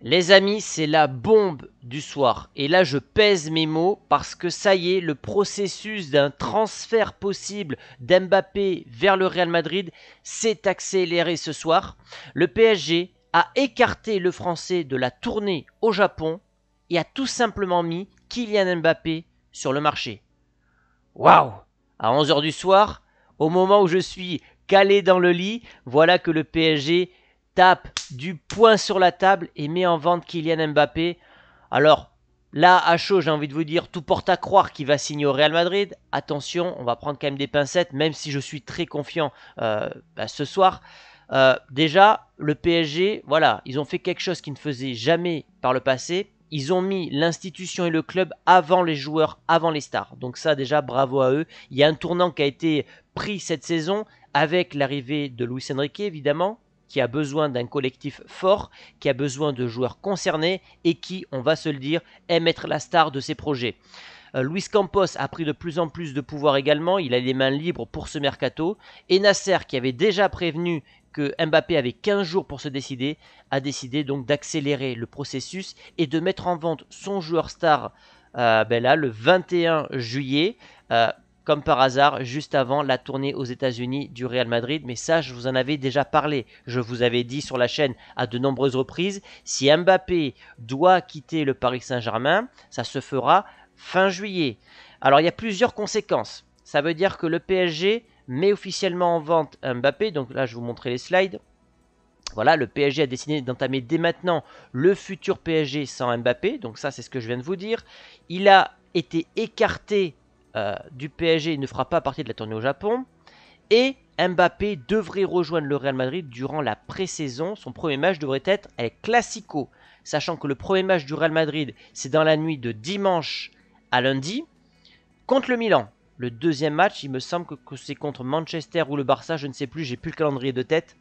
Les amis, c'est la bombe du soir. Et là, je pèse mes mots parce que ça y est, le processus d'un transfert possible d'Mbappé vers le Real Madrid s'est accéléré ce soir. Le PSG a écarté le Français de la tournée au Japon et a tout simplement mis Kylian Mbappé sur le marché. Waouh À 11h du soir, au moment où je suis calé dans le lit, voilà que le PSG tape du poing sur la table et met en vente Kylian Mbappé. Alors là, à chaud, j'ai envie de vous dire, tout porte à croire qu'il va signer au Real Madrid. Attention, on va prendre quand même des pincettes, même si je suis très confiant euh, bah, ce soir. Euh, déjà, le PSG, voilà, ils ont fait quelque chose qu'ils ne faisaient jamais par le passé. Ils ont mis l'institution et le club avant les joueurs, avant les stars. Donc ça déjà, bravo à eux. Il y a un tournant qui a été pris cette saison avec l'arrivée de Luis Enrique, évidemment, qui a besoin d'un collectif fort, qui a besoin de joueurs concernés et qui, on va se le dire, aime être la star de ses projets. Euh, Luis Campos a pris de plus en plus de pouvoir également, il a les mains libres pour ce mercato, et Nasser, qui avait déjà prévenu que Mbappé avait 15 jours pour se décider, a décidé donc d'accélérer le processus et de mettre en vente son joueur star euh, ben le 21 juillet. Euh, comme par hasard, juste avant la tournée aux États-Unis du Real Madrid. Mais ça, je vous en avais déjà parlé. Je vous avais dit sur la chaîne à de nombreuses reprises, si Mbappé doit quitter le Paris Saint-Germain, ça se fera fin juillet. Alors, il y a plusieurs conséquences. Ça veut dire que le PSG met officiellement en vente Mbappé. Donc là, je vous montrer les slides. Voilà, le PSG a décidé d'entamer dès maintenant le futur PSG sans Mbappé. Donc ça, c'est ce que je viens de vous dire. Il a été écarté euh, du PSG ne fera pas partie de la tournée au Japon. Et Mbappé devrait rejoindre le Real Madrid durant la pré-saison. Son premier match devrait être El Classico sachant que le premier match du Real Madrid, c'est dans la nuit de dimanche à lundi, contre le Milan. Le deuxième match, il me semble que, c'est contre Manchester ou le Barça, je ne sais plus, j'ai plus le calendrier de tête.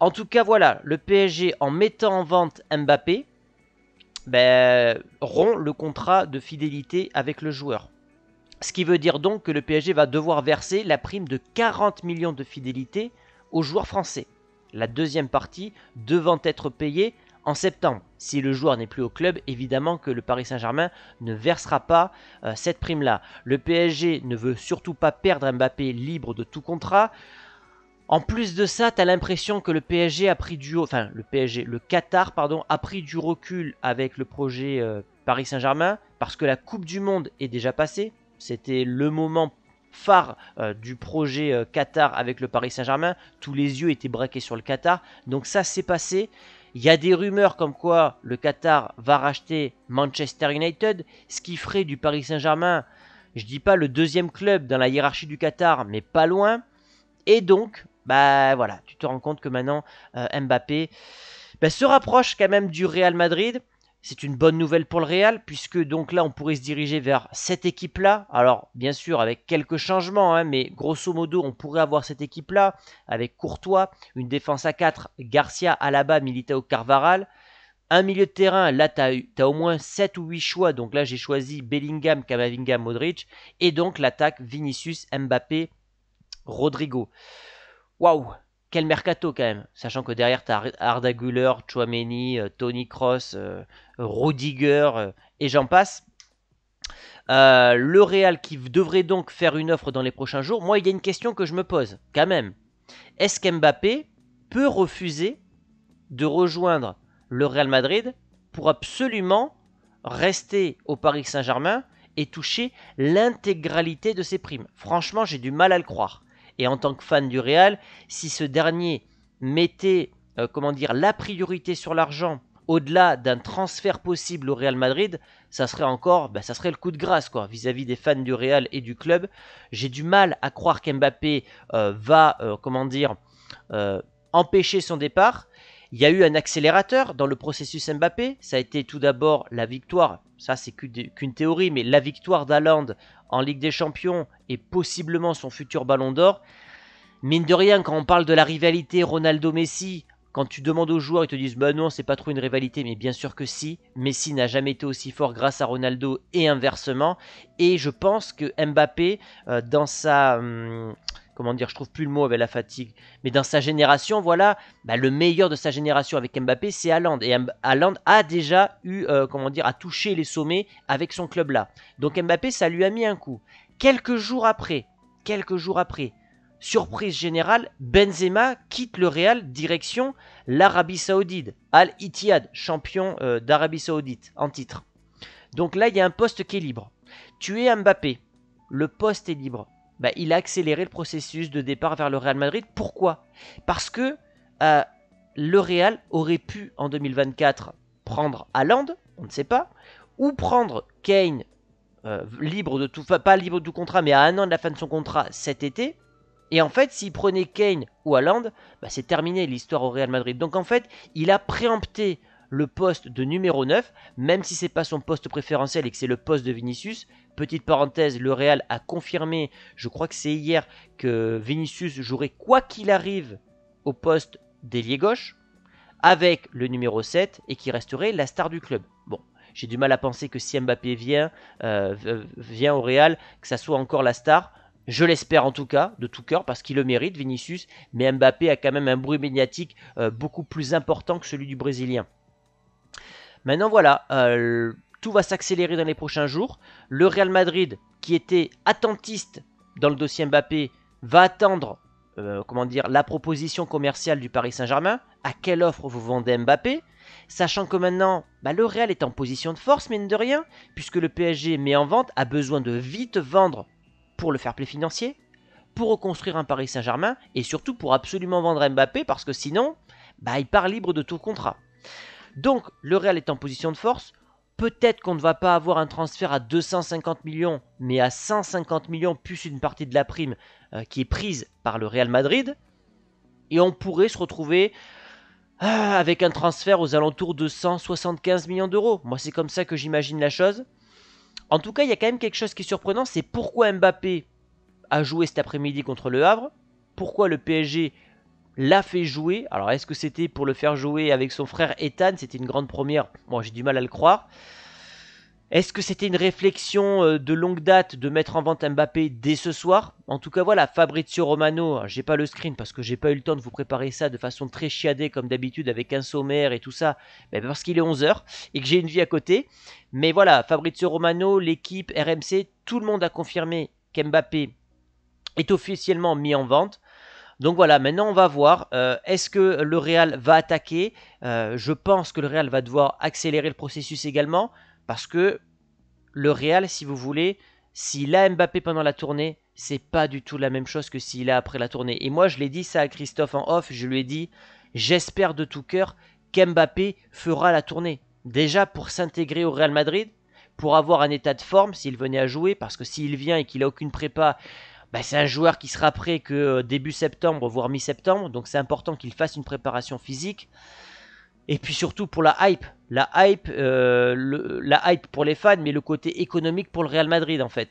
En tout cas, voilà, le PSG, en mettant en vente Mbappé, ben, rompt le contrat de fidélité avec le joueur. Ce qui veut dire donc que le PSG va devoir verser la prime de 40 millions de fidélité aux joueurs français. La deuxième partie devant être payée en septembre. Si le joueur n'est plus au club, évidemment que le Paris Saint-Germain ne versera pas euh, cette prime-là. Le PSG ne veut surtout pas perdre Mbappé libre de tout contrat. En plus de ça, tu as l'impression que le PSG a pris du enfin le PSG, le Qatar pardon, a pris du recul avec le projet euh, Paris Saint-Germain parce que la Coupe du monde est déjà passée. C'était le moment phare euh, du projet euh, Qatar avec le Paris Saint-Germain. Tous les yeux étaient braqués sur le Qatar. Donc ça s'est passé. Il y a des rumeurs comme quoi le Qatar va racheter Manchester United, ce qui ferait du Paris Saint-Germain, je dis pas le deuxième club dans la hiérarchie du Qatar, mais pas loin. Et donc, bah voilà, tu te rends compte que maintenant euh, Mbappé bah, se rapproche quand même du Real Madrid. C'est une bonne nouvelle pour le Real, puisque donc là, on pourrait se diriger vers cette équipe-là. Alors, bien sûr, avec quelques changements, hein, mais grosso modo, on pourrait avoir cette équipe-là, avec Courtois, une défense à 4, Garcia, Alaba, Militao, Carvaral. Un milieu de terrain, là, tu as, au moins 7 ou 8 choix. Donc là, j'ai choisi Bellingham, Camavinga, Modric. Et donc l'attaque Vinicius, Mbappé, Rodrigo. Waouh quel mercato quand même, sachant que derrière tu as Arda Chouameni, euh, Tony Cross, euh, Rodiger euh, et j'en passe. le Real qui devrait donc faire une offre dans les prochains jours, moi il y a une question que je me pose quand même. Est-ce qu'Mbappé peut refuser de rejoindre le Real Madrid pour absolument rester au Paris Saint-Germain et toucher l'intégralité de ses primes Franchement j'ai du mal à le croire. Et en tant que fan du Real, si ce dernier mettait euh, comment dire, la priorité sur l'argent au-delà d'un transfert possible au Real Madrid, ça serait encore, bah, ça serait le coup de grâce quoi, vis-à-vis des fans du Real et du club. J'ai du mal à croire qu'Mbappé euh, va, euh, comment dire, empêcher son départ. Il y a eu un accélérateur dans le processus Mbappé. Ça a été tout d'abord la victoire, ça c'est qu'une théorie, mais la victoire d'Alande en Ligue des Champions et possiblement son futur ballon d'or. Mine de rien, quand on parle de la rivalité Ronaldo-Messi, quand tu demandes aux joueurs, ils te disent Bah non, c'est pas trop une rivalité, mais bien sûr que si. Messi n'a jamais été aussi fort grâce à Ronaldo et inversement. Et je pense que Mbappé, euh, dans sa. Hum, comment dire, je trouve plus le mot avec la fatigue, mais dans sa génération, voilà, bah, le meilleur de sa génération avec Mbappé, c'est Haaland. Et Haaland a déjà eu, euh, comment dire, à toucher les sommets avec son club-là. Donc Mbappé, ça lui a mis un coup. Quelques jours après, quelques jours après, surprise générale, Benzema quitte le Real direction l'Arabie Saoudite. Al Ittihad, champion euh, d'Arabie Saoudite en titre. Donc là, il y a un poste qui est libre. Tu es Mbappé, le poste est libre. Bah, il a accéléré le processus de départ vers le Real Madrid. Pourquoi Parce que euh, le Real aurait pu en 2024 prendre Haaland, on ne sait pas, ou prendre Kane euh, libre de tout, pas libre de tout contrat, mais à un an de la fin de son contrat cet été. Et en fait, s'il prenait Kane ou Haaland, bah, c'est terminé l'histoire au Real Madrid. Donc en fait, il a préempté le poste de numéro 9, même si c'est pas son poste préférentiel et que c'est le poste de Vinicius. Petite parenthèse, le Real a confirmé, je crois que c'est hier, que Vinicius jouerait quoi qu'il arrive au poste d'ailier gauche avec le numéro 7 et qui resterait la star du club. Bon, j'ai du mal à penser que si Mbappé vient, euh, vient au Real, que ça soit encore la star. Je l'espère en tout cas, de tout cœur, parce qu'il le mérite, Vinicius. Mais Mbappé a quand même un bruit médiatique euh, beaucoup plus important que celui du Brésilien. Maintenant voilà, euh, tout va s'accélérer dans les prochains jours. Le Real Madrid, qui était attentiste dans le dossier Mbappé, va attendre euh, comment dire, la proposition commerciale du Paris Saint-Germain. À quelle offre vous vendez Mbappé Sachant que maintenant, bah, le Real est en position de force, mine de rien, puisque le PSG met en vente, a besoin de vite vendre pour le fair play financier, pour reconstruire un Paris Saint-Germain, et surtout pour absolument vendre Mbappé, parce que sinon, bah, il part libre de tout contrat. Donc le Real est en position de force. Peut-être qu'on ne va pas avoir un transfert à 250 millions, mais à 150 millions plus une partie de la prime euh, qui est prise par le Real Madrid. Et on pourrait se retrouver ah, avec un transfert aux alentours de 175 millions d'euros. Moi, c'est comme ça que j'imagine la chose. En tout cas, il y a quand même quelque chose qui est surprenant, c'est pourquoi Mbappé a joué cet après-midi contre le Havre, pourquoi le PSG l'a fait jouer. Alors est-ce que c'était pour le faire jouer avec son frère Ethan C'était une grande première. Moi j'ai du mal à le croire. Est-ce que c'était une réflexion euh, de longue date de mettre en vente Mbappé dès ce soir En tout cas voilà, Fabrizio Romano, hein, j'ai pas le screen parce que j'ai pas eu le temps de vous préparer ça de façon très chiadée comme d'habitude avec un sommaire et tout ça, mais ben, parce qu'il est 11h et que j'ai une vie à côté. Mais voilà, Fabrizio Romano, l'équipe, RMC, tout le monde a confirmé qu'Mbappé est officiellement mis en vente. Donc voilà, maintenant on va voir, euh, est-ce que le Real va attaquer euh, Je pense que le Real va devoir accélérer le processus également, parce que le Real, si vous voulez, s'il a Mbappé pendant la tournée, c'est pas du tout la même chose que s'il a après la tournée. Et moi je l'ai dit ça à Christophe en off, je lui ai dit, j'espère de tout cœur qu'Mbappé fera la tournée. Déjà pour s'intégrer au Real Madrid, pour avoir un état de forme s'il venait à jouer, parce que s'il vient et qu'il a aucune prépa, bah, c'est un joueur qui sera prêt que euh, début septembre, voire mi-septembre. Donc c'est important qu'il fasse une préparation physique. Et puis surtout pour la hype, la hype, euh, la hype pour les fans, mais le côté économique pour le Real Madrid en fait.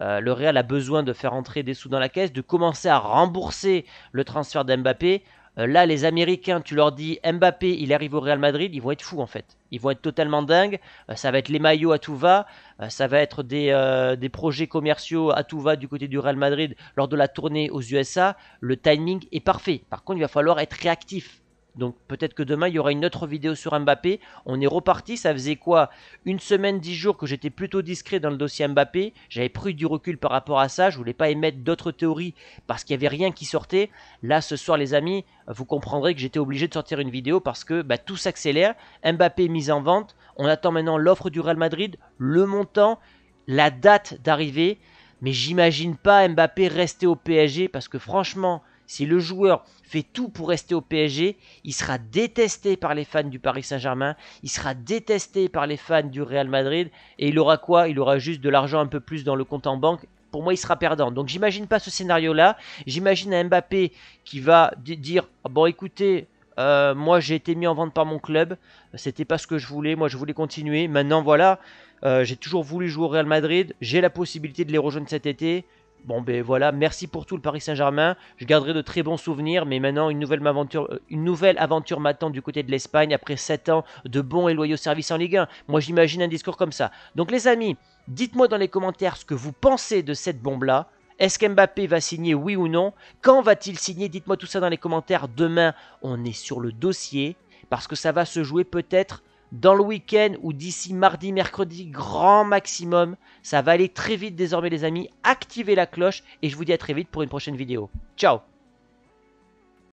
Euh, le Real a besoin de faire entrer des sous dans la caisse, de commencer à rembourser le transfert d'Mbappé. Euh, là, les Américains, tu leur dis Mbappé, il arrive au Real Madrid, ils vont être fous en fait. Ils vont être totalement dingues. Euh, ça va être les maillots à tout va. Euh, ça va être des, des, projets commerciaux à tout va du côté du Real Madrid lors de la tournée aux USA. Le timing est parfait. Par contre, il va falloir être réactif. Donc peut-être que demain il y aura une autre vidéo sur Mbappé. On est reparti, ça faisait quoi Une semaine, dix jours que j'étais plutôt discret dans le dossier Mbappé. J'avais pris du recul par rapport à ça. Je voulais pas émettre d'autres théories parce qu'il n'y avait rien qui sortait. Là ce soir les amis, vous comprendrez que j'étais obligé de sortir une vidéo parce que bah, tout s'accélère. Mbappé mise en vente. On attend maintenant l'offre du Real Madrid, le montant, la date d'arrivée. Mais j'imagine pas Mbappé rester au PSG parce que franchement, si le joueur fait tout pour rester au PSG, il sera détesté par les fans du Paris Saint-Germain, il sera détesté par les fans du Real Madrid, et il aura quoi Il aura juste de l'argent un peu plus dans le compte en banque. Pour moi, il sera perdant. Donc, j'imagine pas ce scénario-là. J'imagine un Mbappé qui va dire Bon, écoutez, euh, moi j'ai été mis en vente par mon club, c'était pas ce que je voulais, moi je voulais continuer. Maintenant, voilà, euh, j'ai toujours voulu jouer au Real Madrid, j'ai la possibilité de les rejoindre cet été, Bon ben voilà, merci pour tout le Paris Saint-Germain. Je garderai de très bons souvenirs, mais maintenant une nouvelle aventure, euh, une nouvelle aventure m'attend du côté de l'Espagne après 7 ans de bons et loyaux services en Ligue 1. Moi j'imagine un discours comme ça. Donc les amis, dites-moi dans les commentaires ce que vous pensez de cette bombe-là. Est-ce qu'Mbappé va signer oui ou non Quand va-t-il signer Dites-moi tout ça dans les commentaires. Demain, on est sur le dossier parce que ça va se jouer peut-être dans le week-end ou d'ici mardi, mercredi, grand maximum. Ça va aller très vite désormais les amis. Activez la cloche et je vous dis à très vite pour une prochaine vidéo. Ciao